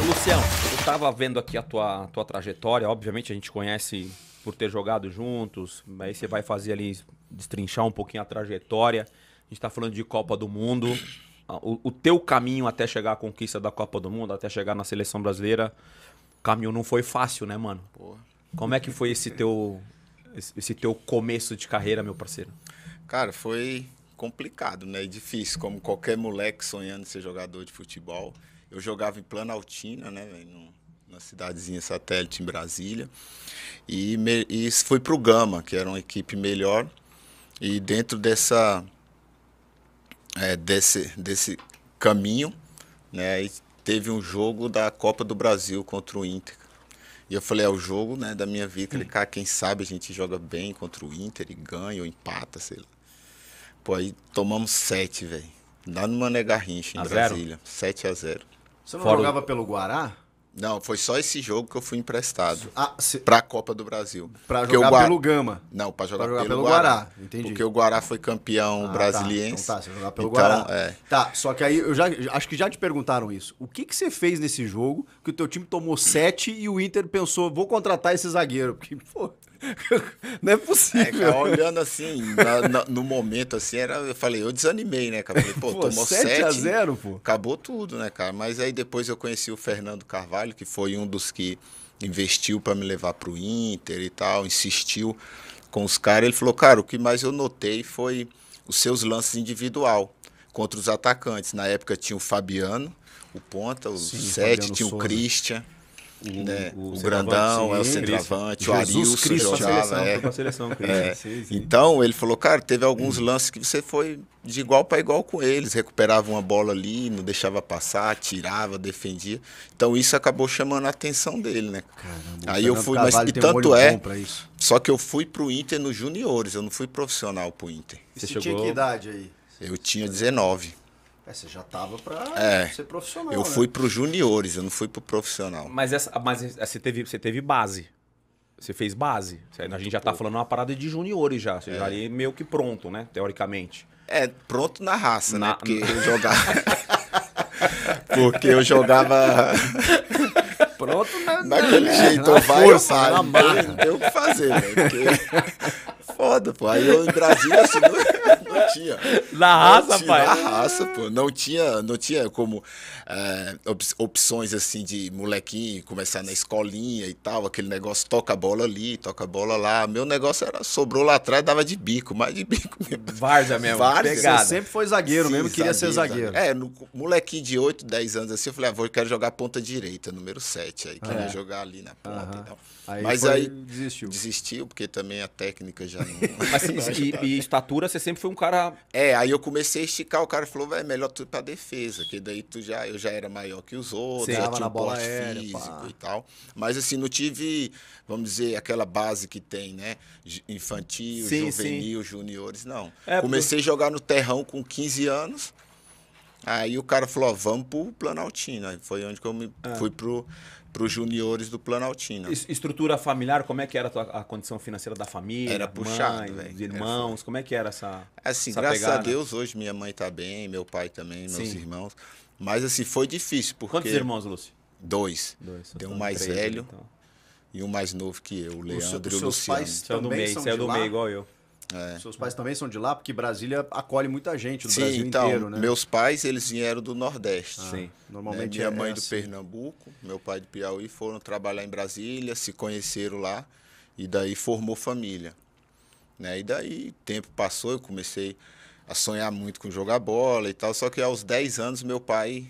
Luciano, Lucião, eu tava vendo aqui a tua, tua trajetória, obviamente a gente conhece por ter jogado juntos, aí você vai fazer ali, destrinchar um pouquinho a trajetória. A gente tá falando de Copa do Mundo. Ah, o, o teu caminho até chegar à conquista da Copa do Mundo, até chegar na seleção brasileira, o caminho não foi fácil, né, mano? Porra. Como é que foi esse teu esse teu começo de carreira, meu parceiro? Cara, foi complicado, né? E difícil, como qualquer moleque sonhando ser jogador de futebol. Eu jogava em Planaltina, né, velho? na cidadezinha satélite em Brasília. E, me, e fui para o Gama, que era uma equipe melhor. E dentro dessa, é, desse, desse caminho, né, teve um jogo da Copa do Brasil contra o Inter. E eu falei, é o jogo né, da minha vida. Falei, hum. cara, quem sabe a gente joga bem contra o Inter e ganha ou empata, sei lá. Pô, aí tomamos sete, velho. Dá no Mané Garrincha, em a Brasília. 7 a 0 você não Fora... jogava pelo Guará? Não, foi só esse jogo que eu fui emprestado ah, se... para a Copa do Brasil. Para jogar pelo Gama. Não, para jogar, jogar, pelo, pelo Guará. Guará. Entendi. Porque o Guará foi campeão ah, Tá. Então tá, você jogar pelo então, Guará. É... Tá, só que aí eu já acho que já te perguntaram isso. O que que você fez nesse jogo que o teu time tomou 7 e o Inter pensou, vou contratar esse zagueiro, porque pô, Não é possível. É, olhando assim, na, na, no momento assim, era, eu falei, eu desanimei, né, cara? Falei, pô, pô tomou 7, 7 a 0, pô. Acabou tudo, né, cara? Mas aí depois eu conheci o Fernando Carvalho, que foi um dos que investiu para me levar para o Inter e tal, insistiu com os caras. Ele falou, cara, o que mais eu notei foi os seus lances individual contra os atacantes. Na época tinha o Fabiano, o Ponta, o Sim, Sete, tinha Souza. o Christian o, né? o, o Grandão, é o centroavante, o Arius, Cristo, Jogava, é. é. sim, sim. Então, ele falou, cara, teve alguns hum. lances que você foi de igual para igual com eles, recuperava uma bola ali, não deixava passar, tirava, defendia. Então, isso acabou chamando a atenção dele, né? Caramba, Aí eu fui, mas e tanto um é, só que eu fui pro Inter nos juniores, eu não fui profissional pro Inter. Você, você chegou... tinha que idade aí? Eu tinha 19. É, você já estava para é, ser profissional. Eu né? fui para os juniores, eu não fui para o profissional. Mas, essa, mas é, é, você, teve, você teve base. Você fez base. A gente já está falando uma parada de juniores já. Você é. já é ali meio que pronto, né? Teoricamente. É, pronto na raça, na... né? Porque eu jogava. Porque eu jogava. pronto na, naquele é, jeito, na vai força, ou sai. Não tem o que fazer, né? Porque... Foda, pô. Aí eu em Brasília, assim, tinha. Na raça, tinha, pai? Na raça, pô. Não tinha, não tinha como é, opções assim de molequinho começar na escolinha e tal, aquele negócio toca a bola ali, toca a bola lá. Meu negócio era, sobrou lá atrás, dava de bico, mais de bico mesmo. Várzea mesmo. Várzea. Você sempre foi zagueiro Sim, mesmo, queria zagueiro, ser zagueiro. É, no, molequinho de 8, 10 anos assim, eu falei, ah, vou, quero jogar ponta direita, número 7. Aí queria é. jogar ali na ponta uh -huh. e tal. Aí Mas foi, aí desistiu. Desistiu, porque também a técnica já não. Mas, e, e estatura, você sempre foi um cara é, aí eu comecei a esticar, o cara falou, vai, melhor tu ir pra defesa, que daí tu já, eu já era maior que os outros, Você já tinha um porte aérea, físico pá. e tal. Mas assim, não tive, vamos dizer, aquela base que tem, né? Infantil, sim, juvenil, sim. juniores, não. É, comecei porque... a jogar no terrão com 15 anos. Aí o cara falou, vamos pro Planaltina. Aí foi onde que eu me ah. fui pro pro juniores do Planaltina. Estrutura familiar, como é que era a, tua, a condição financeira da família? Era puxado, velho. Irmãos, era como é que era essa Assim, essa graças pegada? a Deus, hoje minha mãe tá bem, meu pai também, meus Sim. irmãos. Mas assim, foi difícil, porque... Quantos irmãos, Lúcio? Dois. Dois. Tem um mais três, velho então. e um mais novo que eu, o Leandro e o Luciano. Pais é também do meio, são é do meio igual eu. É. Seus pais também são de lá, porque Brasília acolhe muita gente do Sim, Brasil então, inteiro, né? Meus pais, eles vieram do Nordeste. Ah, Sim. Né, Normalmente né? Minha é mãe assim. do Pernambuco, meu pai do Piauí, foram trabalhar em Brasília, se conheceram lá e daí formou família. Né? E daí tempo passou, eu comecei a sonhar muito com jogar bola e tal, só que aos 10 anos meu pai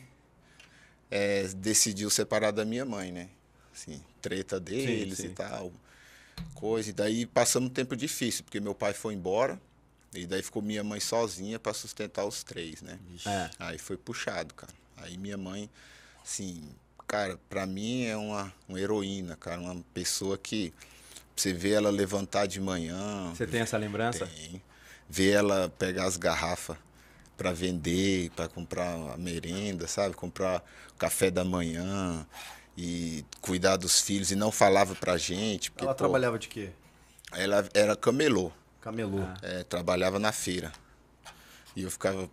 é, decidiu separar da minha mãe, né? Assim, treta deles sim, sim. e tal coisa. E daí passamos um tempo difícil, porque meu pai foi embora. E daí ficou minha mãe sozinha para sustentar os três, né? É. Aí foi puxado, cara. Aí minha mãe, assim, cara, para mim é uma, uma heroína, cara. Uma pessoa que você vê ela levantar de manhã. Você tem essa lembrança? Tem. Ver ela pegar as garrafas para vender, para comprar a merenda, sabe? Comprar o café da manhã e cuidar dos filhos e não falava pra gente. Porque, ela pô, trabalhava de quê? Ela era camelô. Camelô. Ah. É, trabalhava na feira. E eu ficava,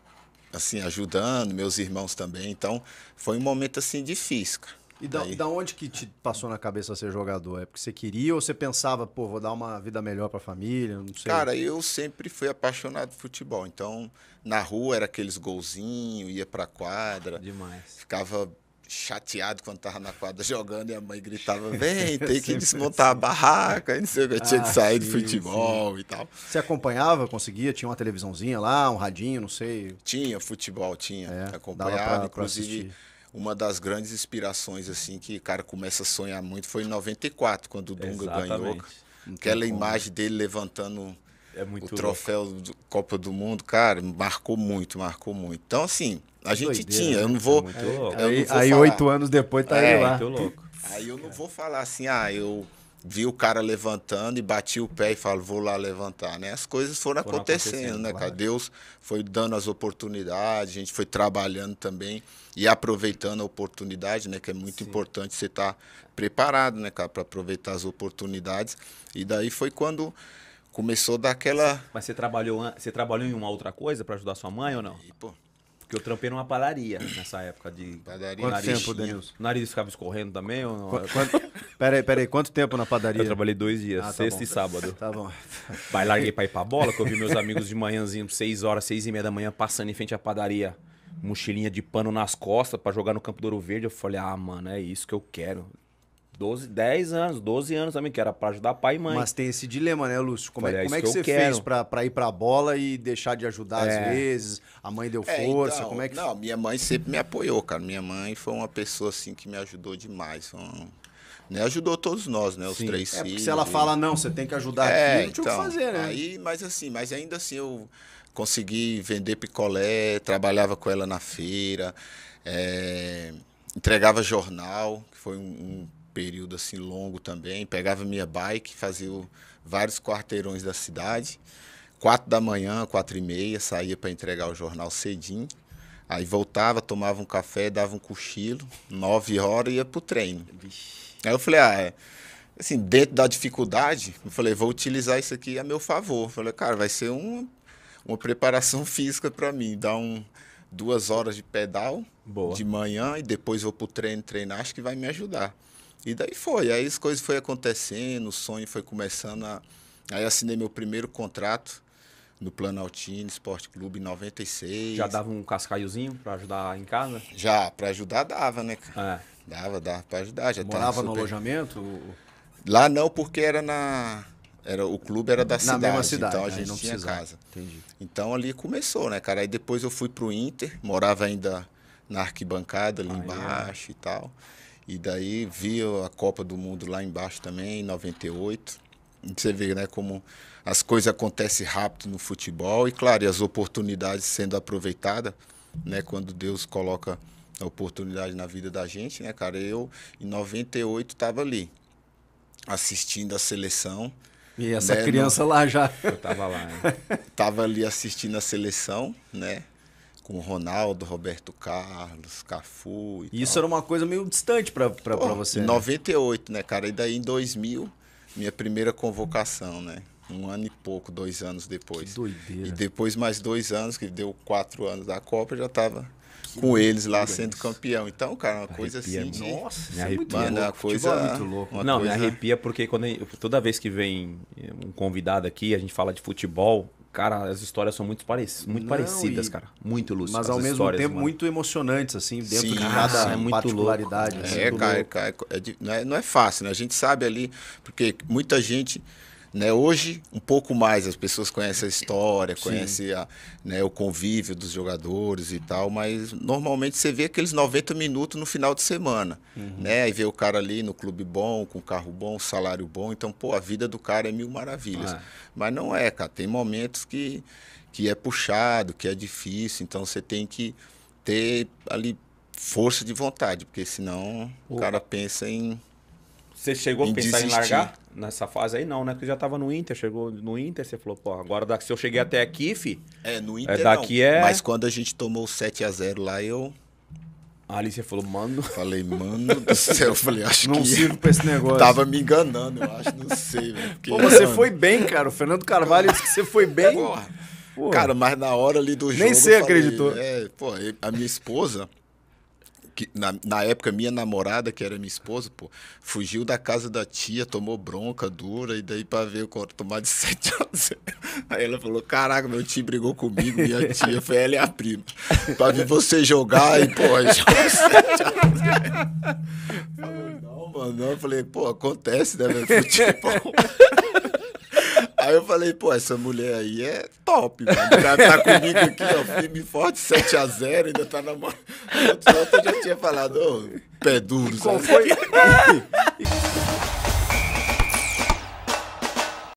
assim, ajudando, meus irmãos também. Então, foi um momento, assim, difícil, cara. E da, Aí... da, onde que te passou na cabeça ser jogador? É porque você queria ou você pensava, pô, vou dar uma vida melhor para a família? Não sei. Cara, eu sempre fui apaixonado por futebol. Então, na rua era aqueles golzinhos, ia para quadra. Demais. Ficava chateado quando tava na quadra jogando e a mãe gritava: vem, tem que desmontar a barraca, não sei o que, eu tinha ah, que sair sim, do futebol sim. e tal. Você acompanhava, conseguia? Tinha uma televisãozinha lá, um radinho, não sei? Tinha, futebol, tinha. É, acompanhava, pra, inclusive. Pra uma das grandes inspirações, assim, que o cara começa a sonhar muito foi em 94, quando o Dunga Exatamente. ganhou. Né? Aquela como. imagem dele levantando é o troféu louco. do Copa do Mundo, cara, marcou muito, marcou muito. Então, assim, a gente doideira, tinha, eu né? não vou. É aí, não vou aí oito anos depois tá é, aí lá. Aí eu não vou falar assim, ah, eu vi o cara levantando e bati o pé e falo, vou lá levantar, né? As coisas foram, foram acontecendo, acontecendo, né, claro. Deus foi dando as oportunidades, a gente foi trabalhando também e aproveitando a oportunidade, né, que é muito Sim. importante você estar tá preparado, né, cara, para aproveitar as oportunidades. E daí foi quando começou daquela Mas você trabalhou, você trabalhou em uma outra coisa para ajudar sua mãe ou não? E, pô, porque eu trampei numa padaria nessa época de. Padaria. Quanto nariz, tempo, Denilson? nariz ficava escorrendo também? Ou não? Quanto... peraí, peraí, quanto tempo na padaria? Eu trabalhei dois dias, ah, tá sexta e sábado. Tá bom. Vai, larguei pra ir pra bola, que eu vi meus amigos de manhãzinho, seis horas, seis e meia da manhã, passando em frente à padaria. Mochilinha de pano nas costas para jogar no campo do Ouro Verde. Eu falei, ah, mano, é isso que eu quero. 12, 10 anos, 12 anos também, que era pra ajudar pai e mãe. Mas tem esse dilema, né, Lúcio? Como, é, é como é que, que você quero. fez pra, pra ir pra bola e deixar de ajudar é. às vezes? A mãe deu é, então, força? Então, como é que... Não, minha mãe sempre me apoiou, cara. Minha mãe foi uma pessoa, assim, que me ajudou demais. Né, ajudou todos nós, né? Os Sim. três é, filhos. se ela fala, não, você tem que ajudar é, aqui, não então, tinha o que então, fazer, né? Aí, mas assim, mas ainda assim eu consegui vender picolé, trabalhava com ela na feira, é, entregava jornal, que foi um, um período assim longo também. Pegava minha bike, fazia vários quarteirões da cidade. Quatro da manhã, quatro e meia, saía para entregar o jornal cedinho. Aí voltava, tomava um café, dava um cochilo. Nove horas ia pro treino. Aí eu falei, ah, é assim, dentro da dificuldade, eu falei, vou utilizar isso aqui a meu favor. Eu falei, cara, vai ser um, uma preparação física para mim, dar um, duas horas de pedal Boa. de manhã e depois vou pro treino treinar, acho que vai me ajudar. E daí foi, aí as coisas foi acontecendo, o sonho foi começando a... Aí assinei meu primeiro contrato no Planaltino Esporte Clube em 96. Já dava um cascaiozinho para ajudar em casa? Já, para ajudar dava, né, cara? É. Dava, dava para ajudar. Já Morava no super... alojamento? Lá não, porque era na... Era, o clube era da na cidade, mesma cidade, então a gente não tinha precisava. casa. Entendi. Então ali começou, né, cara? Aí depois eu fui pro Inter, morava ainda na arquibancada ali ah, embaixo é. e tal. E daí vi a Copa do Mundo lá embaixo também, em 98. Você vê né, como as coisas acontecem rápido no futebol e, claro, e as oportunidades sendo aproveitadas, né, quando Deus coloca a oportunidade na vida da gente, né, cara? Eu, em 98, estava ali, assistindo a seleção. E essa né, criança no... lá já. Eu tava lá, hein? Tava ali assistindo a seleção, né? com Ronaldo, Roberto Carlos, Cafu. E, isso era uma coisa meio distante para você. Em 98, né? né, cara? E daí em 2000, minha primeira convocação, né? Um ano e pouco, dois anos depois. Que doideira. E depois mais dois anos, que deu quatro anos da Copa, já tava que com eles lá sendo campeão. Então, cara, uma arrepia, coisa assim. De... Nossa, me arrepia. É Mano, é uma é coisa, é muito louco. Não, coisa... me arrepia porque quando toda vez que vem um convidado aqui, a gente fala de futebol, Cara, as histórias são muito, parec muito Não, parecidas, e... cara. Muito lúcidas. Mas ao mesmo tempo mano. muito emocionantes, assim, dentro Sim, de cada é muito particularidade. Assim, é, louco. É, é, cara, cara é, não, é, não é fácil, né? A gente sabe ali, porque muita gente né? Hoje, um pouco mais, as pessoas conhecem a história, conhecem a, né, o convívio dos jogadores e tal, mas normalmente você vê aqueles 90 minutos no final de semana. Uhum. Né? Aí vê o cara ali no clube bom, com carro bom, salário bom. Então, pô, a vida do cara é mil maravilhas. Ah. É. Mas não é, cara. Tem momentos que, que é puxado, que é difícil. Então, você tem que ter ali força de vontade, porque senão o, o cara pensa em. Você chegou a pensar desistir. em largar? nessa fase aí não, né? Porque já tava no Inter, chegou no Inter, você falou, pô, agora daqui, se eu cheguei até aqui, fi... É, no é, Inter é, daqui não. É... Mas quando a gente tomou o 7x0 lá, eu... Ali você falou, mano... Falei, mano do céu, eu falei, acho não que... Não sirvo pra esse negócio. Tava me enganando, eu acho, não sei, velho. Pô, você foi bem, cara, o Fernando Carvalho disse que você foi bem... Porra. Porra. Cara, mas na hora ali do jogo... Nem você acreditou. É, pô, a minha esposa que na, na, época minha namorada, que era minha esposa, pô, fugiu da casa da tia, tomou bronca dura, e daí pra ver o corpo tomar de 7 a 0. Aí ela falou: Caraca, meu tio brigou comigo, minha tia, foi ela e a prima. Pra ver você jogar, e, pô, joga 7 a 0. Falei, não, mano, não. Eu falei, pô, acontece, né, meu Futebol. Aí eu falei, pô, essa mulher aí é top, mano. O cara tá comigo aqui, ó, firme forte, 7x0, ainda tá na mão. Ontem outro já tinha falado, ô, pé duro, sabe? Qual foi?